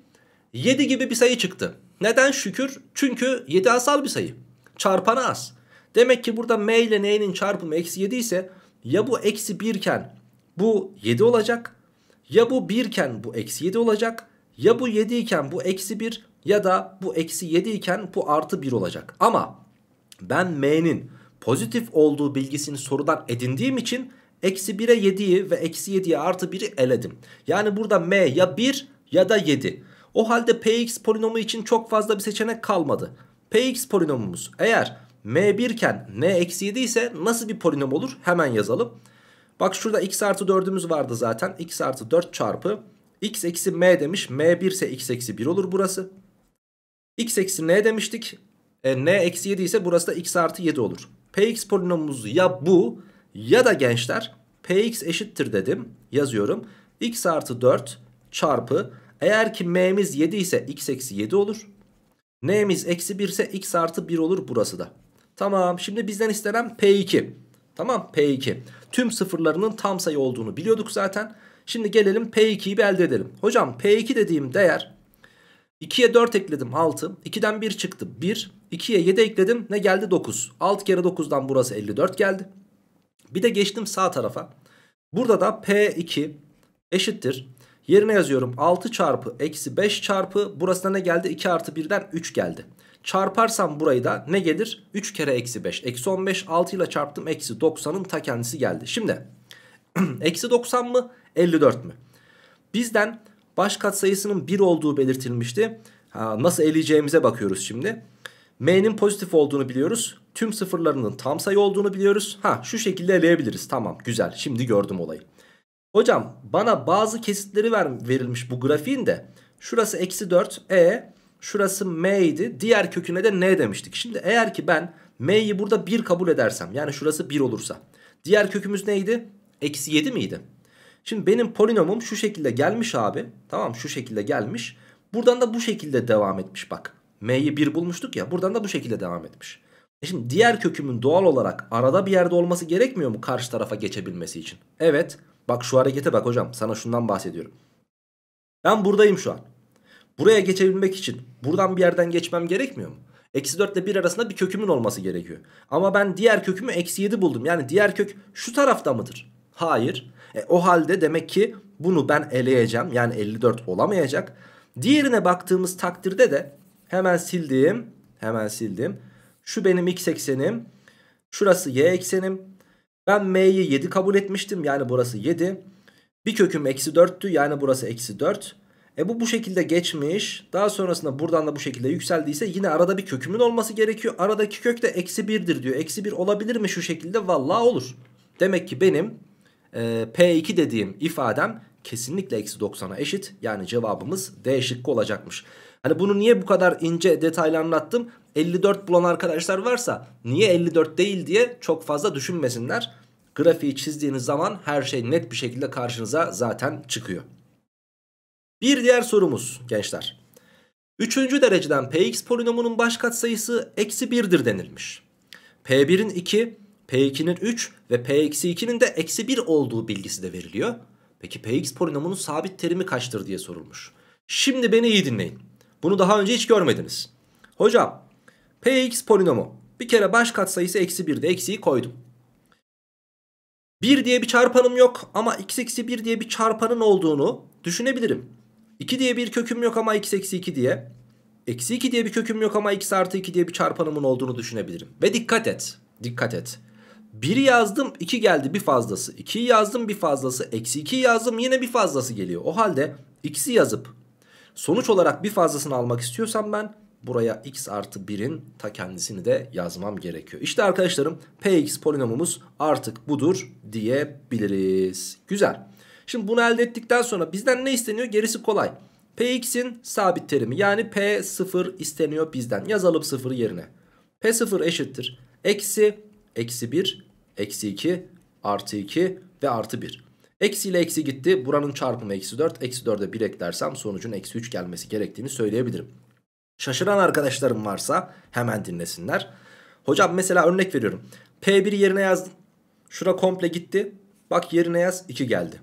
7 gibi bir sayı çıktı. Neden şükür? Çünkü 7 asal bir sayı. Çarpanı az. Demek ki burada m ile n'nin çarpımı eksi 7 ise ya bu eksi 1 iken bu 7 olacak. Ya bu 1 iken bu eksi 7 olacak. Ya bu 7 iken bu eksi 1 ya da bu eksi 7 iken bu artı 1 olacak. Ama ben m'nin pozitif olduğu bilgisini sorudan edindiğim için eksi 1'e 7'yi ve eksi 7'ye artı 1'i eledim. Yani burada m ya 1 ya da 7. O halde px polinomu için çok fazla bir seçenek kalmadı. px polinomumuz eğer m1 iken n-7 ise nasıl bir polinom olur hemen yazalım. Bak şurada x artı 4'ümüz vardı zaten. x artı 4 çarpı x eksi m demiş. m1 ise x eksi 1 olur burası. x eksi n demiştik. E, n eksi 7 ise burası da x artı 7 olur. px polinomumuz ya bu ya da gençler px eşittir dedim yazıyorum. x artı 4 çarpı eğer ki m'miz 7 ise x eksi 7 olur. n'miz eksi 1 ise x artı 1 olur burası da. Tamam şimdi bizden istenen p2. Tamam p2. Tüm sıfırlarının tam sayı olduğunu biliyorduk zaten. Şimdi gelelim p2'yi bir elde edelim. Hocam p2 dediğim değer 2'ye 4 ekledim 6. 2'den 1 çıktı 1. 2'ye 7 ekledim ne geldi 9. 6 kere 9'dan burası 54 geldi. Bir de geçtim sağ tarafa. Burada da P2 eşittir. Yerine yazıyorum 6 çarpı eksi 5 çarpı burasına ne geldi? 2 artı 1'den 3 geldi. Çarparsam burayı da ne gelir? 3 kere eksi 5. Eksi 15 6 ile çarptım. Eksi 90'ın ta kendisi geldi. Şimdi eksi 90 mı? 54 mü? Bizden baş kat sayısının 1 olduğu belirtilmişti. Ha, nasıl eleyeceğimize bakıyoruz şimdi. M'nin pozitif olduğunu biliyoruz. Tüm sıfırlarının tam sayı olduğunu biliyoruz. Ha şu şekilde eleyebiliriz. Tamam güzel. Şimdi gördüm olayı. Hocam bana bazı kesitleri ver, verilmiş bu grafiğin de. Şurası eksi 4 e şurası m idi diğer köküne de n demiştik. Şimdi eğer ki ben m'yi burada 1 kabul edersem yani şurası 1 olursa diğer kökümüz neydi? Eksi 7 miydi? Şimdi benim polinomum şu şekilde gelmiş abi tamam şu şekilde gelmiş. Buradan da bu şekilde devam etmiş bak. M'yi 1 bulmuştuk ya buradan da bu şekilde devam etmiş. E şimdi diğer kökümün doğal olarak arada bir yerde olması gerekmiyor mu karşı tarafa geçebilmesi için? Evet. Bak şu harekete bak hocam sana şundan bahsediyorum. Ben buradayım şu an. Buraya geçebilmek için buradan bir yerden geçmem gerekmiyor mu? Eksi 4 ile 1 arasında bir kökümün olması gerekiyor. Ama ben diğer kökümü eksi 7 buldum. Yani diğer kök şu tarafta mıdır? Hayır. E, o halde demek ki bunu ben eleyeceğim. Yani 54 olamayacak. Diğerine baktığımız takdirde de hemen sildim. Hemen sildim. Şu benim x eksenim. Şurası y eksenim. Ben m'yi 7 kabul etmiştim. Yani burası 7. Bir köküm eksi 4'tü. Yani burası eksi 4. E bu bu şekilde geçmiş. Daha sonrasında buradan da bu şekilde yükseldiyse yine arada bir kökümün olması gerekiyor. Aradaki kök de eksi 1'dir diyor. Eksi 1 olabilir mi şu şekilde? Vallahi olur. Demek ki benim e, P2 dediğim ifadem kesinlikle eksi 90'a eşit. Yani cevabımız D şıkkı olacakmış. Hani bunu niye bu kadar ince detaylı anlattım? 54 bulan arkadaşlar varsa niye 54 değil diye çok fazla düşünmesinler grafiği çizdiğiniz zaman her şey net bir şekilde karşınıza zaten çıkıyor. Bir diğer sorumuz gençler. Üçüncü dereceden px polinomunun baş katsayısı eksi 1'dir denilmiş. p1'in 2, p2'nin 3 ve p-2'nin de eksi 1 olduğu bilgisi de veriliyor. Peki px polinomunun sabit terimi kaçtır diye sorulmuş. Şimdi beni iyi dinleyin. Bunu daha önce hiç görmediniz. Hocam px polinomu bir kere baş katsayısı eksi 1'de eksiyi koydum. 1 diye bir çarpanım yok ama x eksi 1 diye bir çarpanın olduğunu düşünebilirim. 2 diye bir köküm yok ama x eksi 2 diye. Eksi 2 diye bir köküm yok ama x artı 2 diye bir çarpanımın olduğunu düşünebilirim. Ve dikkat et. Dikkat et. 1'i yazdım 2 geldi bir fazlası. 2'yi yazdım bir fazlası. Eksi 2'yi yazdım yine bir fazlası geliyor. O halde x'i yazıp sonuç olarak bir fazlasını almak istiyorsam ben buraya x artı 1'in ta kendisini de yazmam gerekiyor. İşte arkadaşlarım px polinomumuz artık budur diyebiliriz. Güzel. Şimdi bunu elde ettikten sonra bizden ne isteniyor? Gerisi kolay. px'in sabit terimi yani p0 isteniyor bizden. Yazalım 0 yerine. p0 eşittir. Eksi, eksi 1, eksi 2, artı 2 ve artı 1. Eksi ile eksi gitti. Buranın çarpımı eksi 4. Eksi 4'e 1 eklersem sonucun eksi 3 gelmesi gerektiğini söyleyebilirim. Şaşıran arkadaşlarım varsa hemen dinlesinler. Hocam mesela örnek veriyorum. P1 yerine yazdın. Şura komple gitti. Bak yerine yaz 2 geldi.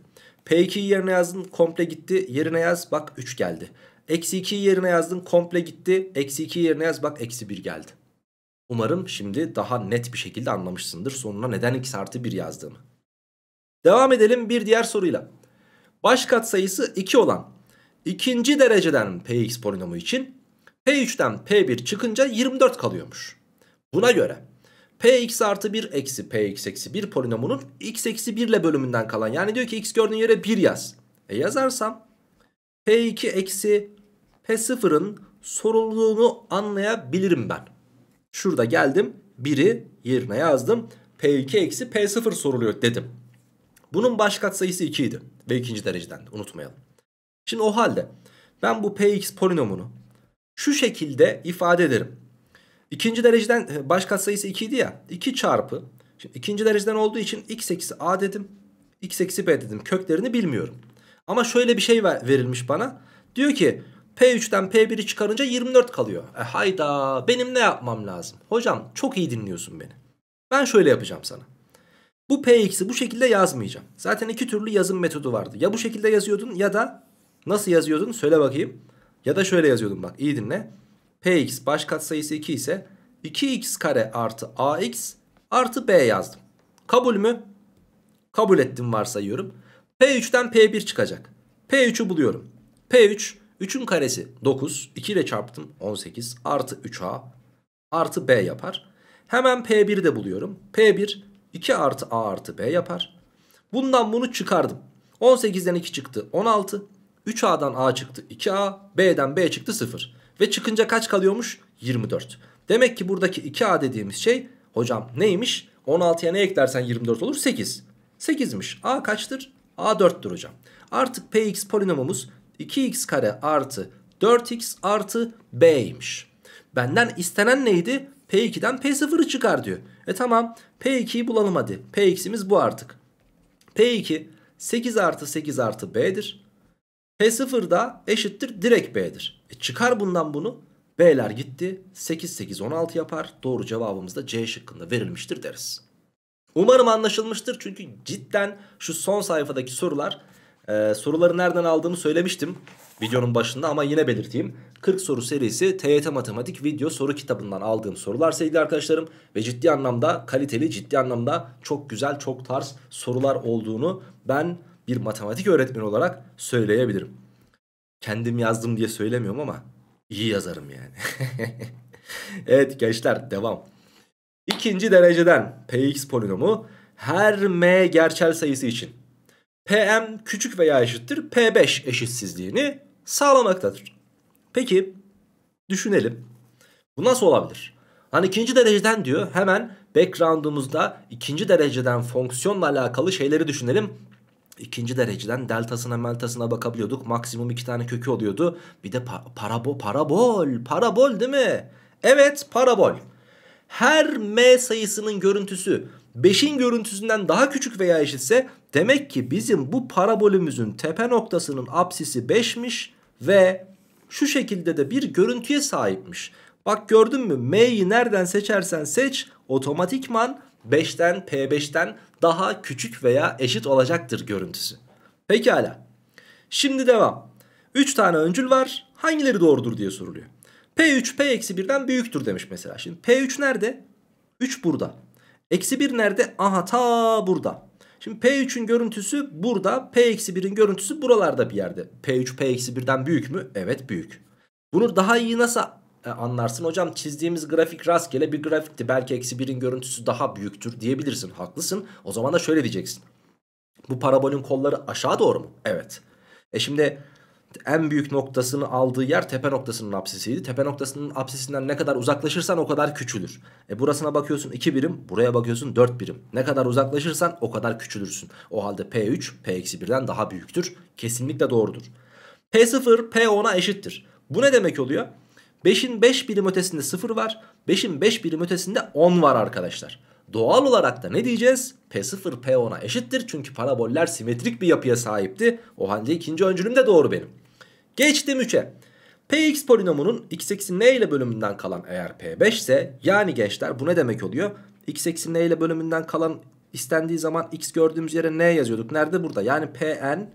P2 yerine yazdın komple gitti. Yerine yaz bak 3 geldi. Eksi 2'yi yerine yazdın komple gitti. Eksi 2'yi yerine yaz bak eksi 1 geldi. Umarım şimdi daha net bir şekilde anlamışsındır sonuna neden x artı 1 yazdığımı. Devam edelim bir diğer soruyla. Baş katsayısı 2 olan ikinci dereceden px polinomu için P3'ten P1 çıkınca 24 kalıyormuş. Buna göre Px artı 1 eksi Px eksi 1 polinomunun x eksi 1 ile bölümünden kalan. Yani diyor ki x gördüğün yere 1 yaz. E yazarsam P2 eksi P0'ın sorulduğunu anlayabilirim ben. Şurada geldim 1'i yerine yazdım. P2 eksi P0 soruluyor dedim. Bunun baş katsayısı 2 idi. Ve ikinci dereceden unutmayalım. Şimdi o halde ben bu Px polinomunu şu şekilde ifade ederim. İkinci dereceden e, baş katsayısı 2 idi ya. 2 çarpı. Şimdi ikinci dereceden olduğu için x eksi a dedim. x eksi b dedim. Köklerini bilmiyorum. Ama şöyle bir şey verilmiş bana. Diyor ki P3'ten P1'i çıkarınca 24 kalıyor. E hayda benim ne yapmam lazım? Hocam çok iyi dinliyorsun beni. Ben şöyle yapacağım sana. Bu Px'i bu şekilde yazmayacağım. Zaten iki türlü yazım metodu vardı. Ya bu şekilde yazıyordun ya da nasıl yazıyordun söyle bakayım. Ya da şöyle yazıyordum bak iyi dinle. Px baş katsayısı 2 ise 2x kare artı ax artı b yazdım. Kabul mü? Kabul ettim varsayıyorum. P3'ten P1 çıkacak. P3'ü buluyorum. P3 3'ün karesi 9. 2 ile çarptım 18 artı 3a artı b yapar. Hemen P1'i de buluyorum. P1 2 artı a artı b yapar. Bundan bunu çıkardım. 18'den 2 çıktı 16. 3A'dan A çıktı 2A, B'den B çıktı 0. Ve çıkınca kaç kalıyormuş? 24. Demek ki buradaki 2A dediğimiz şey hocam neymiş? 16'ya ne eklersen 24 olur? 8. 8'miş. A kaçtır? A 4'tür hocam. Artık Px polinomumuz 2x kare artı 4x artı B'ymiş. Benden istenen neydi? P2'den P0'ı çıkar diyor. E tamam P2'yi bulalım hadi. Px'imiz bu artık. P2 8 artı 8 artı B'dir. P0 da eşittir direkt B'dir. E çıkar bundan bunu. B'ler gitti. 8 8 16 yapar. Doğru cevabımız da C şıkkında verilmiştir deriz. Umarım anlaşılmıştır. Çünkü cidden şu son sayfadaki sorular ee, soruları nereden aldığımı söylemiştim videonun başında ama yine belirteyim. 40 soru serisi TYT Matematik video soru kitabından aldığım sorular sevgili arkadaşlarım. Ve ciddi anlamda kaliteli, ciddi anlamda çok güzel, çok tarz sorular olduğunu ben bir matematik öğretmeni olarak söyleyebilirim. Kendim yazdım diye söylemiyorum ama iyi yazarım yani. evet gençler devam. İkinci dereceden px polinomu her m gerçel sayısı için pm küçük veya eşittir p5 eşitsizliğini sağlamaktadır. Peki düşünelim. Bu nasıl olabilir? Hani ikinci dereceden diyor hemen background'umuzda ikinci dereceden fonksiyonla alakalı şeyleri düşünelim ikinci dereceden deltasına meltasına bakabiliyorduk. Maksimum iki tane kökü oluyordu. Bir de pa parabo parabol. Parabol değil mi? Evet parabol. Her m sayısının görüntüsü 5'in görüntüsünden daha küçük veya eşitse demek ki bizim bu parabolümüzün tepe noktasının apsisi 5'miş ve şu şekilde de bir görüntüye sahipmiş. Bak gördün mü M'yi nereden seçersen seç otomatikman 5'ten P5'ten daha küçük veya eşit olacaktır görüntüsü. Pekala. Şimdi devam. 3 tane öncül var. Hangileri doğrudur diye soruluyor. P3 P-1'den büyüktür demiş mesela. Şimdi P3 nerede? 3 burada. Eksi 1 nerede? Aha ta burada. Şimdi P3'ün görüntüsü burada. P-1'in görüntüsü buralarda bir yerde. P3 P-1'den büyük mü? Evet büyük. Bunu daha iyi nasıl e, anlarsın. Hocam çizdiğimiz grafik rastgele bir grafikti. Belki eksi birin görüntüsü daha büyüktür diyebilirsin. Haklısın. O zaman da şöyle diyeceksin. Bu parabolün kolları aşağı doğru mu? Evet. E şimdi en büyük noktasını aldığı yer tepe noktasının absisiydi. Tepe noktasının absisinden ne kadar uzaklaşırsan o kadar küçülür. E burasına bakıyorsun 2 birim, buraya bakıyorsun 4 birim. Ne kadar uzaklaşırsan o kadar küçülürsün. O halde P3 P-1'den daha büyüktür. Kesinlikle doğrudur. P0 P10'a eşittir. Bu ne demek oluyor? 5'in 5 birim ötesinde 0 var. 5'in 5 birim ötesinde 10 var arkadaşlar. Doğal olarak da ne diyeceğiz? P0 P10'a eşittir. Çünkü paraboller simetrik bir yapıya sahipti. O halde ikinci öncülüm de doğru benim. Geçtim 3'e. Px polinomunun x eksi n ile bölümünden kalan eğer P5 ise yani gençler bu ne demek oluyor? x eksi n ile bölümünden kalan istendiği zaman x gördüğümüz yere n yazıyorduk. Nerede burada? Yani Pn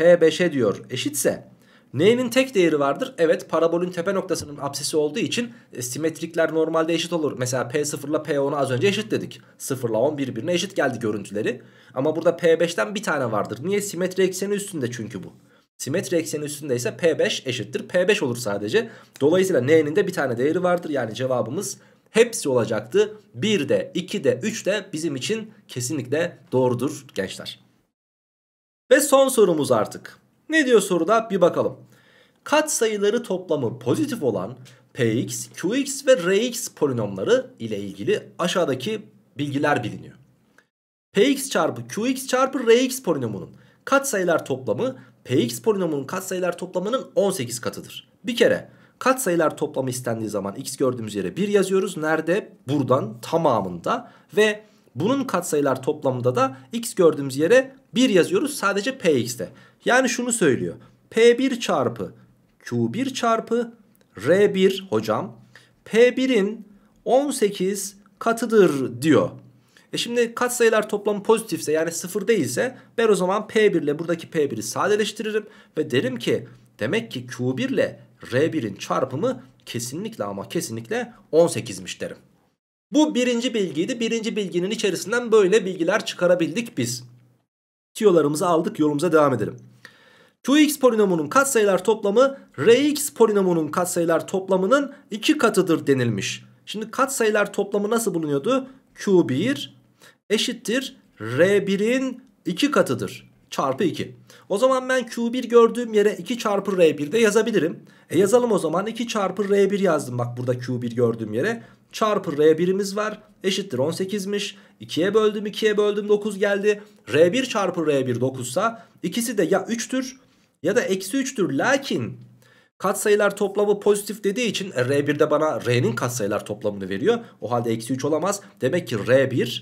P5'e diyor eşitse N'nin tek değeri vardır. Evet parabolün tepe noktasının absisi olduğu için e, simetrikler normalde eşit olur. Mesela P0 ile P10'a az önce eşit dedik. 0 ile 10 birbirine eşit geldi görüntüleri. Ama burada P5'ten bir tane vardır. Niye? Simetri ekseni üstünde çünkü bu. Simetri ekseni üstünde ise P5 eşittir. P5 olur sadece. Dolayısıyla N'nin de bir tane değeri vardır. Yani cevabımız hepsi olacaktı. 1 de 2 de 3 de bizim için kesinlikle doğrudur gençler. Ve son sorumuz artık. Ne diyor soruda bir bakalım. Kat sayıları toplamı pozitif olan px, qx ve rx polinomları ile ilgili aşağıdaki bilgiler biliniyor. px çarpı qx çarpı rx polinomunun kat sayılar toplamı px polinomunun kat sayılar toplamının 18 katıdır. Bir kere kat sayılar toplamı istendiği zaman x gördüğümüz yere 1 yazıyoruz. Nerede? Buradan tamamında ve bunun kat sayılar toplamında da x gördüğümüz yere 1 yazıyoruz sadece px'te. Yani şunu söylüyor. P1 çarpı Q1 çarpı R1 hocam. P1'in 18 katıdır diyor. E şimdi katsayılar toplamı pozitifse yani sıfır değilse ben o zaman P1 ile buradaki P1'i sadeleştiririm. Ve derim ki demek ki Q1 ile R1'in çarpımı kesinlikle ama kesinlikle 18'miş derim. Bu birinci bilgiydi. Birinci bilginin içerisinden böyle bilgiler çıkarabildik biz. Tiyolarımızı aldık yolumuza devam edelim. Qx polinomunun katsayılar toplamı Rx polinomunun katsayılar toplamının iki katıdır denilmiş. Şimdi katsayılar toplamı nasıl bulunuyordu? Q1 eşittir R1'in iki katıdır çarpı 2. O zaman ben Q1 gördüğüm yere 2 çarpı R1 de yazabilirim. E yazalım o zaman 2 çarpı R1 yazdım bak burada Q1 gördüğüm yere çarpı R1'imiz var. Eşittir 18'miş. 2'ye böldüm 2'ye böldüm 9 geldi. R1 çarpı R1 9'sa ikisi de ya 3'tür ya da eksi 3'tür. Lakin katsayılar toplamı pozitif dediği için r 1de bana R'nin katsayılar toplamını veriyor. O halde eksi 3 olamaz. Demek ki R1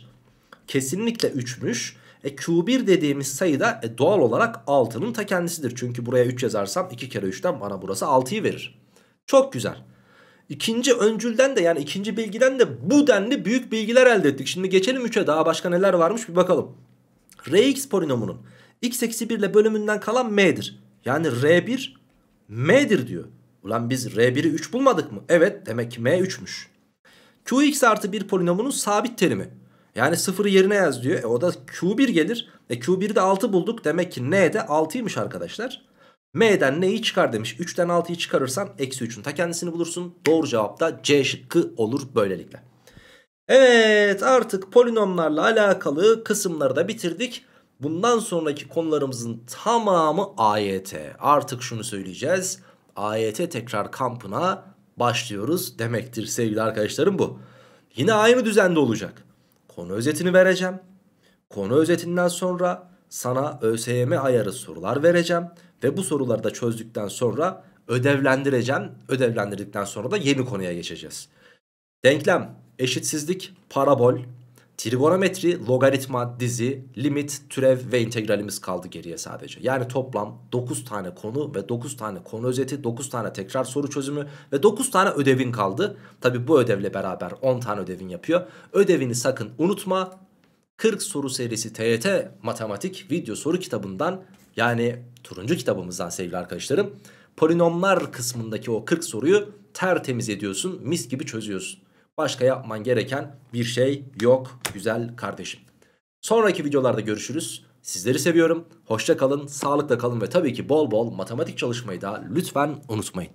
kesinlikle 3'müş. E Q1 dediğimiz sayı da e, doğal olarak 6'nın ta kendisidir. Çünkü buraya 3 yazarsam 2 kere 3'ten bana burası 6'yı verir. Çok güzel. İkinci öncülden de yani ikinci bilgiden de bu denli büyük bilgiler elde ettik. Şimdi geçelim 3'e daha başka neler varmış bir bakalım. Rx polinomunun x eksi 1 ile bölümünden kalan m'dir. Yani r1 m'dir diyor. Ulan biz r1'i 3 bulmadık mı? Evet demek ki m 3'müş. qx artı 1 polinomunun sabit terimi. Yani sıfırı yerine yaz diyor. E o da q1 gelir. E q1'i de 6 bulduk. Demek ki n de 6'ymış arkadaşlar. M'den neyi çıkar demiş. 3'ten 6'yı çıkarırsan eksi 3'ün ta kendisini bulursun. Doğru cevap da C şıkkı olur böylelikle. Evet artık polinomlarla alakalı kısımları da bitirdik. Bundan sonraki konularımızın tamamı AYT. Artık şunu söyleyeceğiz. AYT tekrar kampına başlıyoruz demektir sevgili arkadaşlarım bu. Yine aynı düzende olacak. Konu özetini vereceğim. Konu özetinden sonra sana ÖSYM ayarı sorular vereceğim. Ve bu soruları da çözdükten sonra ödevlendireceğim. Ödevlendirdikten sonra da yeni konuya geçeceğiz. Denklem, eşitsizlik, parabol, trigonometri, logaritma, dizi, limit, türev ve integralimiz kaldı geriye sadece. Yani toplam 9 tane konu ve 9 tane konu özeti, 9 tane tekrar soru çözümü ve 9 tane ödevin kaldı. Tabi bu ödevle beraber 10 tane ödevin yapıyor. Ödevini sakın unutma. 40 soru serisi TYT matematik video soru kitabından yani turuncu kitabımızdan sevgili arkadaşlarım. Polinomlar kısmındaki o 40 soruyu tertemiz ediyorsun. Mis gibi çözüyorsun. Başka yapman gereken bir şey yok güzel kardeşim. Sonraki videolarda görüşürüz. Sizleri seviyorum. Hoşça kalın, sağlıkla kalın ve tabii ki bol bol matematik çalışmayı da lütfen unutmayın.